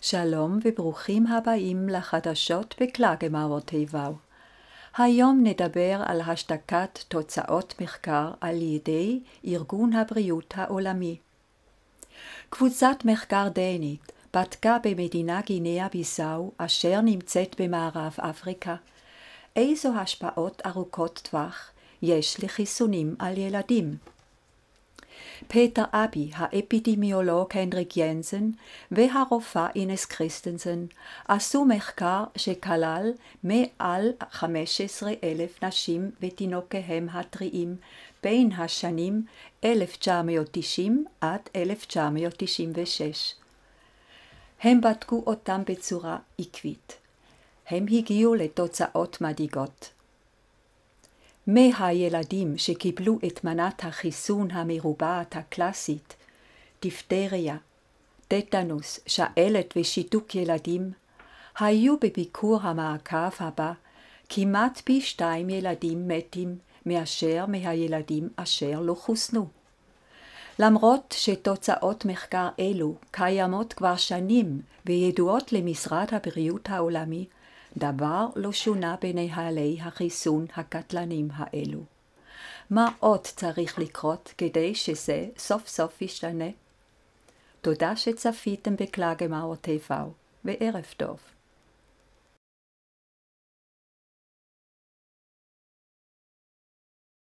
שלום וברוכים הבאים לחדשות בקלגמאוור תיבאו. היום נדבר על השתקת תוצאות מחקר על ידי ארגון הבריאות העולמי. קבוצת מחקר דנית בדקה במדינה גינאה ביסאו אשר נמצאת במערב אפריקה. איזו השפעות ארוכות טווח יש לחיסונים על ילדים? Peter Abi, האפידמיולוג הנדריק ינזן, והרופאה אינס קריסטנסן, עשו מחקר שכלל מעל 15 אלף נשים ותינוקיהם הטריים בין השנים 1990 עד 1996. הם בדקו אותם בצורה עקבית. הם הגיעו לתוצאות מדאיגות. מהילדים שקיבלו את מנת החיסון המרובעת הקלאסית, דיפטריה, טטנוס, שאלת ושיתוק ילדים, היו בביקור המעקב הבא כמעט פי שתיים ילדים מתים מאשר מהילדים אשר לא חוסנו. למרות שתוצאות מחקר אלו קיימות כבר שנים וידועות למשרד הבריאות העולמי, דבר לא שונה בנהלי החיסון הקטלנים האלו. מה עוד צריך לקרות כדי שזה סוף סוף ישתנה? תודה שצפיתם בקלאגמר TV וערב טוב.